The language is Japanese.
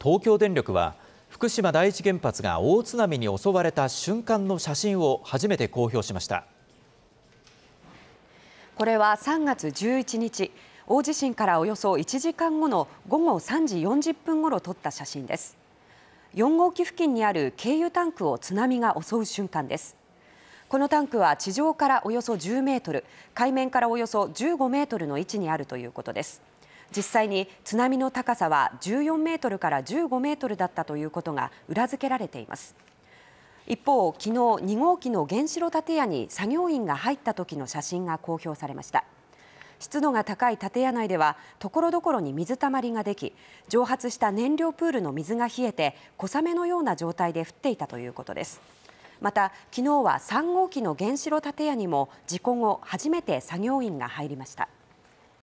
東京電力は、福島第一原発が大津波に襲われた瞬間の写真を初めて公表しましたこれは3月11日、大地震からおよそ1時間後の午後3時40分ごろ撮った写真です。4号機付近にある軽油タンクを津波が襲う瞬間です。このタンクは地上からおよそ10メートル、海面からおよそ15メートルの位置にあるということです。実際に津波の高さは14メートルから15メートルだったということが裏付けられています一方昨日2号機の原子炉建屋に作業員が入った時の写真が公表されました湿度が高い建屋内ではところどころに水たまりができ蒸発した燃料プールの水が冷えて小雨のような状態で降っていたということですまた昨日は3号機の原子炉建屋にも事故後初めて作業員が入りました